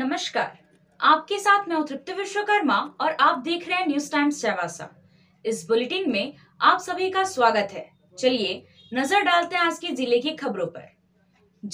नमस्कार आपके साथ मैं तृप्ति विश्वकर्मा और आप देख रहे हैं न्यूज टाइम्स चवासा इस बुलेटिन में आप सभी का स्वागत है चलिए नजर डालते हैं आज की जिले की खबरों पर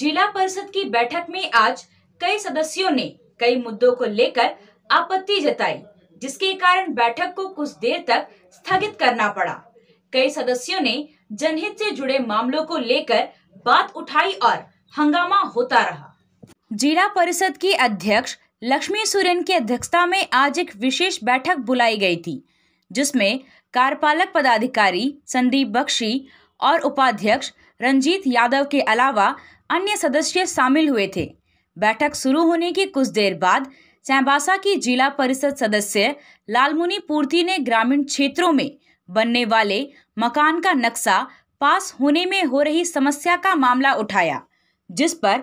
जिला परिषद की बैठक में आज कई सदस्यों ने कई मुद्दों को लेकर आपत्ति जताई जिसके कारण बैठक को कुछ देर तक स्थगित करना पड़ा कई सदस्यों ने जनहित से जुड़े मामलों को लेकर बात उठाई और हंगामा होता रहा जिला परिषद की अध्यक्ष लक्ष्मी सुरेन की अध्यक्षता में आज एक विशेष बैठक बुलाई गई थी जिसमें कार्यपालक पदाधिकारी संदीप बख्शी और उपाध्यक्ष रंजीत यादव के अलावा अन्य सदस्य शामिल हुए थे बैठक शुरू होने के कुछ देर बाद चैंबासा की जिला परिषद सदस्य लालमुनी पूर्ति ने ग्रामीण क्षेत्रों में बनने वाले मकान का नक्शा पास होने में हो रही समस्या का मामला उठाया जिस पर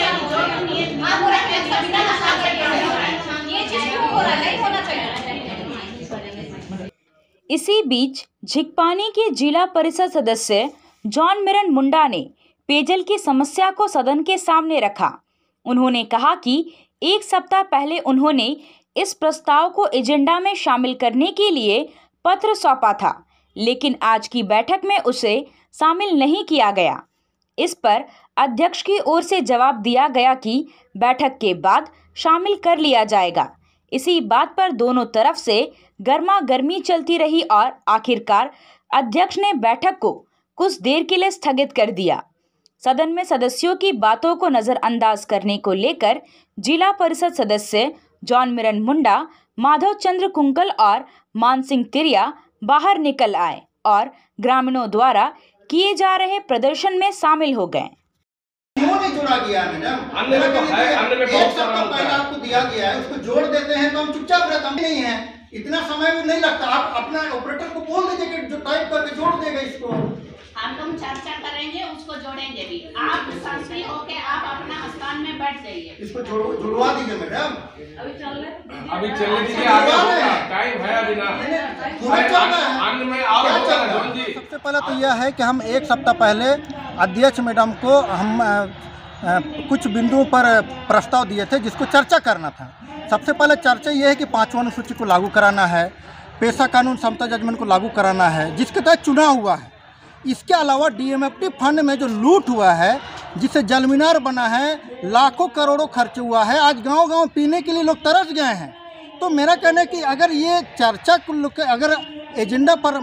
इसी बीच झिकपानी के जिला परिषद सदस्य जॉन मिरन मुंडा ने पेयजल की समस्या को सदन के सामने रखा उन्होंने कहा कि एक सप्ताह पहले उन्होंने इस प्रस्ताव को एजेंडा में शामिल करने के लिए पत्र सौंपा था लेकिन आज की बैठक में उसे शामिल नहीं किया गया इस पर अध्यक्ष की ओर से जवाब दिया गया कि बैठक के बाद शामिल कर लिया जाएगा इसी बात पर दोनों तरफ से गर्मा गर्मी चलती रही और आखिरकार अध्यक्ष ने बैठक को कुछ देर के लिए स्थगित कर दिया सदन में सदस्यों की बातों को नज़रअंदाज करने को लेकर जिला परिषद सदस्य जॉन मिरन मुंडा माधव चंद्र कुंकल और मानसिंह तिरिया बाहर निकल आए और ग्रामीणों द्वारा किए जा रहे प्रदर्शन में शामिल हो गए में चुना गया है मैडम पहले तो आपको दिया गया है उसको जोड़ देते हैं तो हम चुपचाप रहते हम नहीं है इतना समय भी नहीं लगता आप अपना ऑपरेटर को बोल दीजिए कि जो टाइप करके जोड़ देगा इसको हम लोग चर्चा करेंगे उसको जोड़ेंगे भी आप संस्कृत होके आप अपना स्थान में बैठ जाइए इसको जुड़वा दीजिए मैडम अभी चल रहे अभी चल दीजिए आगे टाइम है अभी ना सबसे पहले तो यह है कि हम एक सप्ताह पहले अध्यक्ष मैडम को हम कुछ बिंदुओं पर प्रस्ताव दिए थे जिसको चर्चा करना था सबसे पहले चर्चा ये है कि पाँचवा अनुसूची को लागू कराना है पेशा कानून समता जजमेंट को लागू कराना है जिसके तहत चुनाव हुआ है इसके अलावा डीएमएफटी फंड में जो लूट हुआ है जिसे जलमीनार बना है लाखों करोड़ों खर्च हुआ है आज गांव गांव पीने के लिए लोग तरस गए हैं तो मेरा कहना है कि अगर ये चर्चा को अगर एजेंडा पर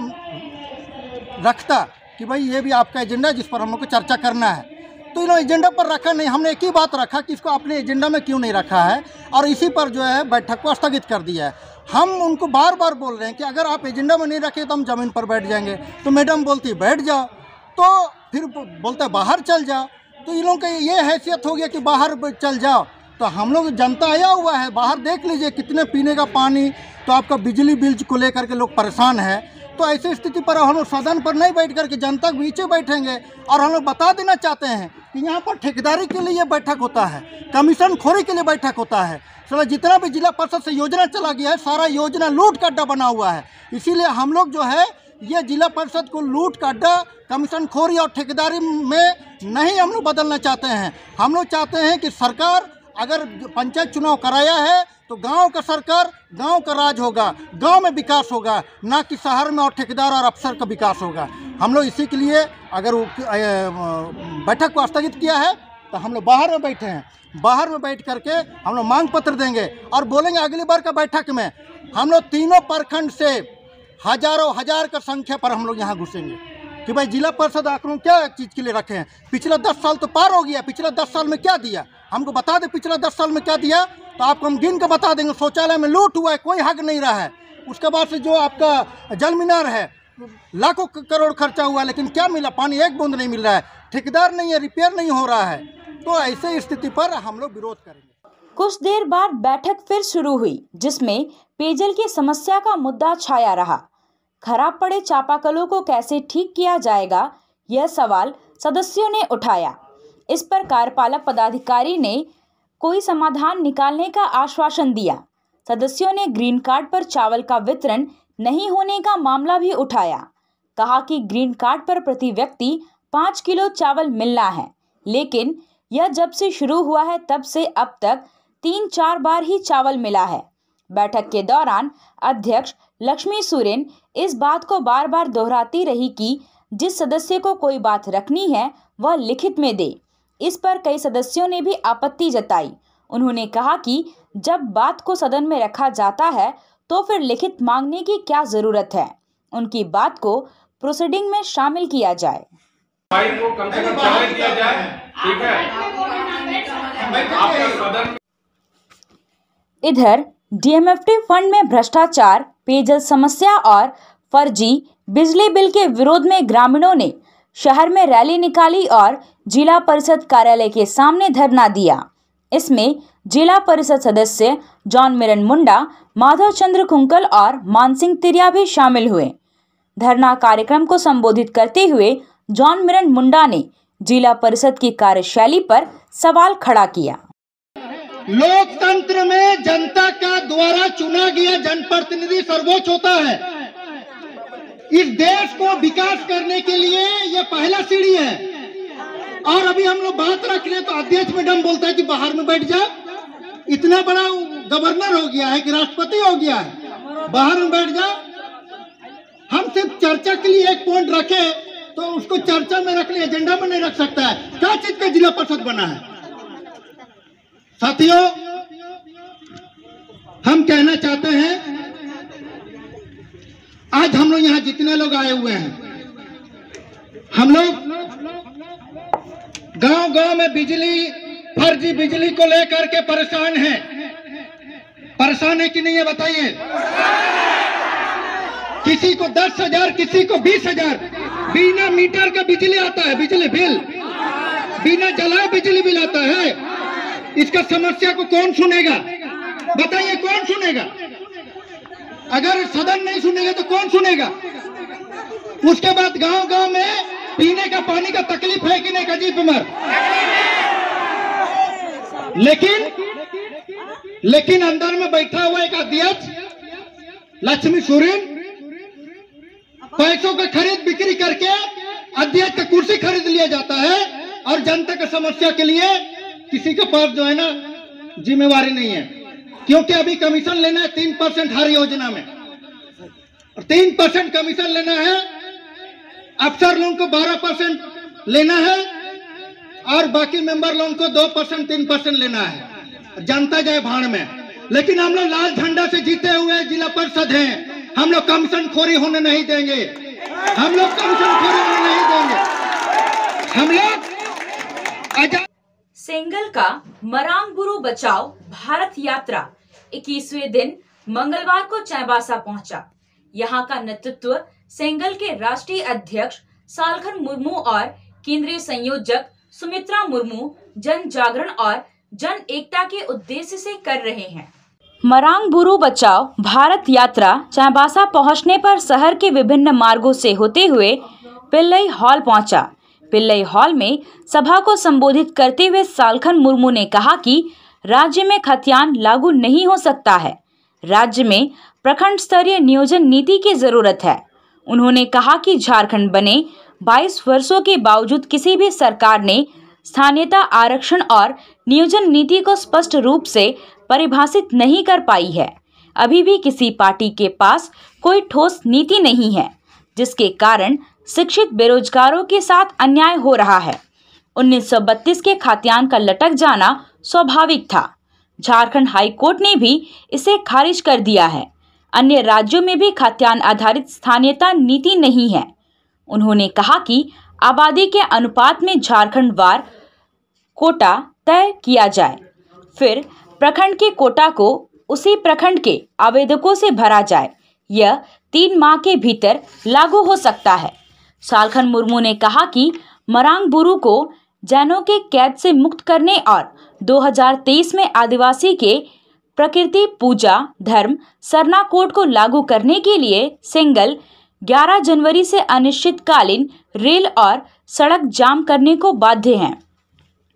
रखता कि भाई ये भी आपका एजेंडा है जिस पर हम लोग को चर्चा करना है तीनों तो एजेंडा पर रखा नहीं हमने एक ही बात रखा कि इसको अपने एजेंडा में क्यों नहीं रखा है और इसी पर जो है बैठक को स्थगित कर दिया है हम उनको बार बार बोल रहे हैं कि अगर आप एजेंडा में नहीं रखे तो हम ज़मीन पर बैठ जाएंगे तो मैडम बोलती बैठ जाओ तो फिर बोलते बाहर चल जाओ तो इन लोगों की ये हैसियत हो गया कि बाहर चल जाओ तो हम लोग जनता आया हुआ है बाहर देख लीजिए कितने पीने का पानी तो आपका बिजली बिल को लेकर के लोग परेशान है तो ऐसी स्थिति पर हम लोग सदन पर नहीं बैठ करके जनता के बीचे बैठेंगे और हम लोग बता देना चाहते हैं कि यहाँ पर ठेकेदारी के लिए बैठक होता है कमीशन खोरी के लिए बैठक होता है सर जितना भी जिला परिषद से योजना चला गया है सारा योजना लूट का अड्डा बना हुआ है इसीलिए हम लोग जो है ये जिला परिषद को लूट का अड्डा कमीशन खोरी और ठेकेदारी में नहीं हम लोग बदलना चाहते हैं हम लोग चाहते हैं कि सरकार अगर पंचायत चुनाव कराया है तो गांव का सरकार गांव का राज होगा गांव में विकास होगा ना कि शहर में और ठेकेदार और अफसर का विकास होगा हम लोग इसी के लिए अगर बैठक को स्थगित किया है तो हम लोग बाहर में बैठे हैं बाहर में बैठ करके हम लोग मांग पत्र देंगे और बोलेंगे अगली बार का बैठक में हम लोग तीनों प्रखंड से हजारों हजार का संख्या पर हम लोग यहाँ घुसेंगे कि भाई जिला परिषद आक्रमण क्या चीज़ के लिए रखे हैं पिछला दस साल तो पार हो गया पिछला दस साल में क्या दिया हमको बता दे पिछला दस साल में क्या दिया तो आपको हम गिन के बता देंगे शौचालय में लूट हुआ है कोई हक नहीं रहा है उसके बाद से जो आपका जल मीनार है लाखों करोड़ खर्चा हुआ लेकिन क्या मिला पानी एक बूंद नहीं मिल रहा है ठेकेदार नहीं है रिपेयर नहीं हो रहा है तो ऐसे स्थिति पर हम लोग विरोध करेंगे कुछ देर बाद बैठक फिर शुरू हुई जिसमें पेयजल की समस्या का मुद्दा छाया रहा खराब पड़े चापाकलों को कैसे ठीक किया जाएगा यह सवाल सदस्यों ने उठाया इस पर कार्यपालक पदाधिकारी ने कोई समाधान निकालने का आश्वासन दिया सदस्यों ने ग्रीन कार्ड पर चावल का वितरण नहीं होने का मामला भी उठाया कहा कि ग्रीन कार्ड पर प्रति व्यक्ति पाँच किलो चावल मिलना है लेकिन यह जब से शुरू हुआ है तब से अब तक तीन चार बार ही चावल मिला है बैठक के दौरान अध्यक्ष लक्ष्मी सुरेन इस बात को बार बार दोहराती रही कि जिस सदस्य को कोई बात रखनी है वह लिखित में दे इस पर कई सदस्यों ने भी आपत्ति जताई उन्होंने कहा कि जब बात को सदन में रखा जाता है तो फिर लिखित मांगने की क्या ज़रूरत है उनकी बात को प्रोसीडिंग में शामिल किया जाए इधर डीएमएफटी फंड में भ्रष्टाचार पेयजल समस्या और फर्जी बिजली बिल के विरोध में ग्रामीणों ने शहर में रैली निकाली और जिला परिषद कार्यालय के सामने धरना दिया इसमें जिला परिषद सदस्य जॉन मिरन मुंडा माधव चंद्र कुंकल और मानसिंह तिरिया भी शामिल हुए धरना कार्यक्रम को संबोधित करते हुए जॉन मिरन मुंडा ने जिला परिषद की कार्यशैली पर सवाल खड़ा किया लोकतंत्र में जनता का द्वारा चुना गया जनप्रतिनिधि सर्वोच्च होता है इस देश को विकास करने के लिए ये पहला सीढ़ी है और अभी हम लोग बात रख रहे तो अध्यक्ष मैडम बोलता है कि बाहर में बैठ जा इतना बड़ा गवर्नर हो गया है कि राष्ट्रपति हो गया है बाहर में बैठ जा हम सिर्फ चर्चा के लिए एक पॉइंट रखे तो उसको चर्चा में रख ले एजेंडा में नहीं रख सकता है क्या चीज का जिला परिषद बना है साथियों हम कहना चाहते हैं आज हम लोग यहाँ जितने लोग आए हुए हैं हम लोग गांव गांव में बिजली फर्जी बिजली को लेकर के परेशान है परेशान है कि नहीं है बताइए किसी को दस हजार किसी को बीस हजार बिना मीटर का बिजली आता है बिजली बिल बिना जलाए बिजली बिल आता है इसका समस्या को कौन सुनेगा बताइए कौन सुनेगा अगर सदन नहीं सुनेगा तो कौन सुनेगा उसके बाद गांव गांव में पीने का पानी का तकलीफ है कि नहीं अजीब उमर लेकिन लेकिन अंदर में बैठा हुआ एक अध्यक्ष लक्ष्मी सोरेन पैसों का खरीद बिक्री करके अध्यक्ष का कुर्सी खरीद लिया जाता है और जनता के समस्या के लिए किसी के पास जो है ना जिम्मेवारी नहीं है क्योंकि अभी कमीशन लेना है तीन परसेंट हर योजना में और तीन परसेंट कमीशन लेना है अफसर लोगों को बारह परसेंट लेना है और बाकी मेंबर लोगों को दो परसेंट तीन परसेंट लेना है जनता जाए भाड़ में लेकिन हम लोग लाल झंडा से जीते हुए जिला परिषद हैं हम लोग कमीशन खोरी होने नहीं देंगे हम लोग कमीशन खोरी होने नहीं देंगे हम लोग सेंगल का गुरु बचाओ भारत यात्रा इक्कीसवे दिन मंगलवार को चैबासा पहुंचा यहाँ का नेतृत्व सेंगल के राष्ट्रीय अध्यक्ष सालखन मुर्मू और केंद्रीय संयोजक सुमित्रा मुर्मू जन जागरण और जन एकता के उद्देश्य से कर रहे हैं मरांग बुरु बचाओ भारत यात्रा चैबासा पहुंचने पर शहर के विभिन्न मार्गों से होते हुए पिल्लई हॉल पहुंचा पिल्लई हॉल में सभा को संबोधित करते हुए सालखन मुर्मू ने कहा कि राज्य में खतियान लागू नहीं हो सकता है राज्य में प्रखंड स्तरीय नियोजन नीति की जरूरत है उन्होंने कहा कि झारखंड बने 22 वर्षों के बावजूद किसी भी सरकार ने स्थानीयता आरक्षण और नियोजन नीति को स्पष्ट रूप से परिभाषित नहीं कर पाई है अभी भी किसी पार्टी के पास कोई ठोस नीति नहीं है जिसके कारण शिक्षित बेरोजगारों के साथ अन्याय हो रहा है उन्नीस के खात्यान का लटक जाना स्वाभाविक था झारखंड हाईकोर्ट ने भी इसे खारिज कर दिया है अन्य राज्यों में भी खाद्यान्न आधारित स्थानीयता नीति नहीं है उन्होंने कहा कि आबादी के अनुपात में झारखंड वार कोटा तय किया जाए फिर प्रखंड के कोटा को उसी प्रखंड के आवेदकों से भरा जाए यह तीन माह के भीतर लागू हो सकता है सालखंड मुर्मू ने कहा कि मरांग बुरु को जैनों के कैद से मुक्त करने और 2023 में आदिवासी के प्रकृति पूजा धर्म सरना कोड को लागू करने के लिए सिंगल 11 जनवरी से अनिश्चितकालीन रेल और सड़क जाम करने को बाध्य हैं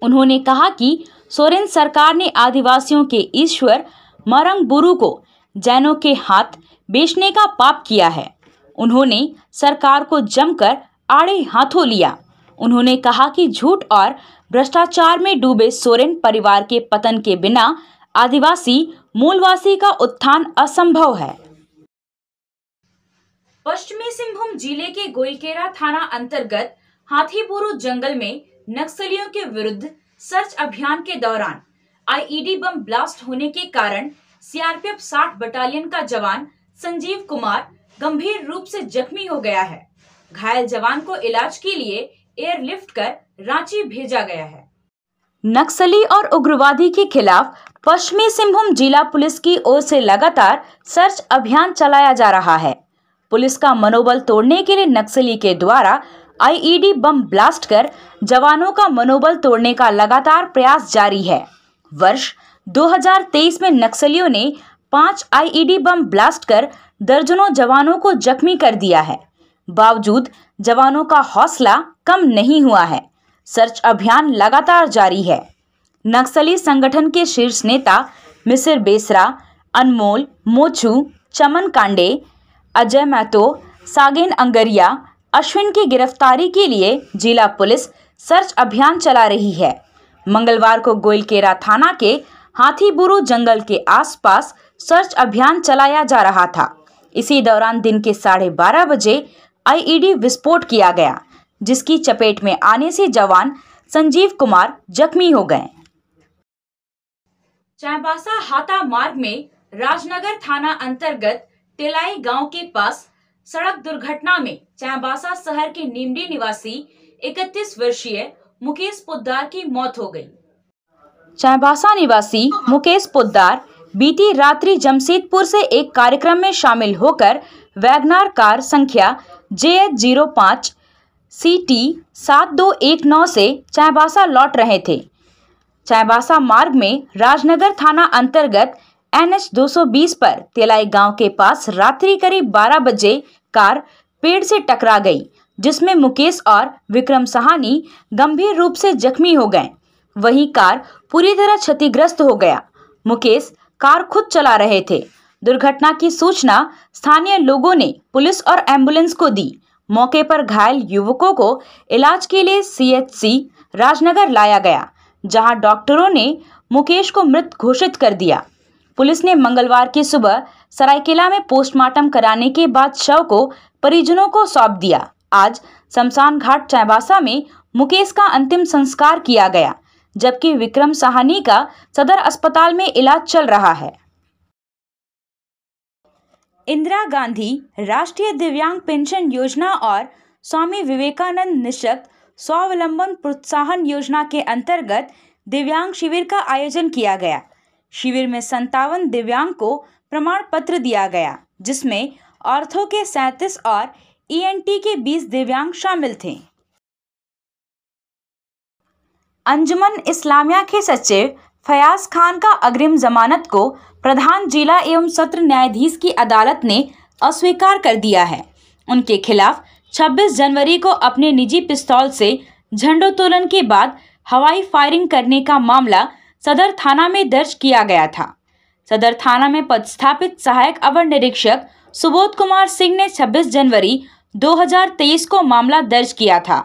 उन्होंने कहा कि सोरेन सरकार ने आदिवासियों के ईश्वर मरंग बुरु को जैनों के हाथ बेचने का पाप किया है उन्होंने सरकार को जमकर आड़े हाथों लिया उन्होंने कहा कि झूठ और भ्रष्टाचार में डूबे सोरेन परिवार के पतन के बिना आदिवासी मूलवासी का उत्थान असंभव है पश्चिमी सिंहभूम जिले के गोईकेरा थाना अंतर्गत हाथीपुरु जंगल में नक्सलियों के विरुद्ध सर्च अभियान के दौरान आईईडी बम ब्लास्ट होने के कारण सीआरपीएफ 60 बटालियन का जवान संजीव कुमार गंभीर रूप से जख्मी हो गया है घायल जवान को इलाज के लिए एयरलिफ्ट कर रांची भेजा गया है नक्सली और उग्रवादी के खिलाफ पश्चिमी सिंहभूम जिला पुलिस की ओर से लगातार सर्च अभियान चलाया जा रहा है पुलिस का मनोबल तोड़ने के लिए नक्सली के द्वारा आईईडी बम ब्लास्ट कर जवानों का मनोबल तोड़ने का लगातार प्रयास जारी है वर्ष 2023 में नक्सलियों ने पांच आईईडी बम ब्लास्ट कर दर्जनों जवानों को जख्मी कर दिया है बावजूद जवानों का हौसला कम नहीं हुआ है सर्च अभियान लगातार जारी है नक्सली संगठन के शीर्ष नेता मिसिर बेसरा अनमोल मोचू चमन कांडे अजय महतो सागेन अंगरिया अश्विन की गिरफ्तारी के लिए जिला पुलिस सर्च अभियान चला रही है मंगलवार को गोयलकेरा थाना के हाथीबुरु जंगल के आसपास सर्च अभियान चलाया जा रहा था इसी दौरान दिन के साढ़े बारह बजे आईईडी विस्फोट किया गया जिसकी चपेट में आने से जवान संजीव कुमार जख्मी हो गए चाईबासा हाथा मार्ग में राजनगर थाना अंतर्गत तेलाई गांव के पास सड़क दुर्घटना में चाईबासा शहर के निमडी निवासी 31 वर्षीय मुकेश पुद्दार की मौत हो गई चाईबासा निवासी मुकेश पुद्दार बीती रात्रि जमशेदपुर से एक कार्यक्रम में शामिल होकर वैगनार कार संख्या जे एच जीरो पाँच सी टी सात दो एक नौ से चायबासा लौट रहे थे चायबासा मार्ग में राजनगर थाना अंतर्गत एन एच 220 पर तेलाई गांव के पास रात्रि करीब 12 बजे कार पेड़ से टकरा गई जिसमें मुकेश और विक्रम सहानी गंभीर रूप से जख्मी हो गए वहीं कार पूरी तरह क्षतिग्रस्त हो गया मुकेश कार खुद चला रहे थे दुर्घटना की सूचना स्थानीय लोगों ने पुलिस और एम्बुलेंस को दी मौके पर घायल युवकों को इलाज के लिए सीएचसी राजनगर लाया गया जहां डॉक्टरों ने मुकेश को मृत घोषित कर दिया पुलिस ने मंगलवार की सुबह सरायकेला में पोस्टमार्टम कराने के बाद शव को परिजनों को सौंप दिया आज शमशान घाट चैबासा में मुकेश का अंतिम संस्कार किया गया जबकि विक्रम साहनी का सदर अस्पताल में इलाज चल रहा है इंदिरा गांधी राष्ट्रीय दिव्यांग पेंशन योजना और स्वामी विवेकानंद निशक्त स्वावलंबन प्रोत्साहन योजना के अंतर्गत दिव्यांग शिविर का आयोजन किया गया शिविर में संतावन दिव्यांग को प्रमाण पत्र दिया गया जिसमें ऑर्थो के सैंतीस और ईएनटी e के बीस दिव्यांग शामिल थे अंजुमन इस्लामिया के सचिव फयाज खान का अग्रिम जमानत को प्रधान जिला एवं सत्र न्यायाधीश की अदालत ने अस्वीकार कर दिया है उनके खिलाफ 26 जनवरी को अपने निजी पिस्तौल से झंडोत्तोलन के बाद हवाई फायरिंग करने का मामला सदर थाना में दर्ज किया गया था सदर थाना में पदस्थापित सहायक अवर निरीक्षक सुबोध कुमार सिंह ने 26 जनवरी 2023 को मामला दर्ज किया था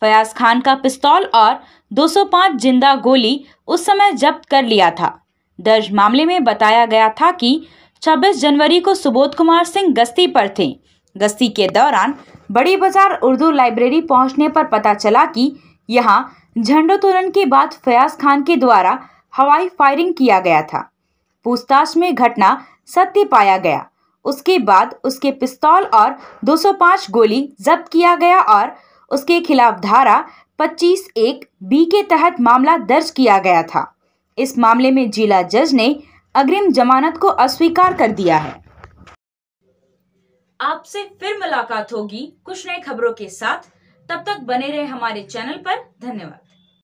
फयाज खान का पिस्तौल और 205 जिंदा गोली उस समय जब्त कर लिया था दर्ज मामले में बताया गया था कि 26 जनवरी को सुबोध कुमार सिंह गश्ती पर थे गश्ती के दौरान बड़ी बाजार उर्दू लाइब्रेरी पहुंचने पर पता चला कि यहां झंडोत्तोलन के बाद फयाज खान के द्वारा हवाई फायरिंग किया गया था पूछताछ में घटना सत्य पाया गया उसके बाद उसके पिस्तौल और 205 गोली जब्त किया गया और उसके खिलाफ धारा पच्चीस एक बी के तहत मामला दर्ज किया गया था इस मामले में जिला जज ने अग्रिम जमानत को अस्वीकार कर दिया है आपसे फिर मुलाकात होगी कुछ नई खबरों के साथ तब तक बने रहे हमारे चैनल पर धन्यवाद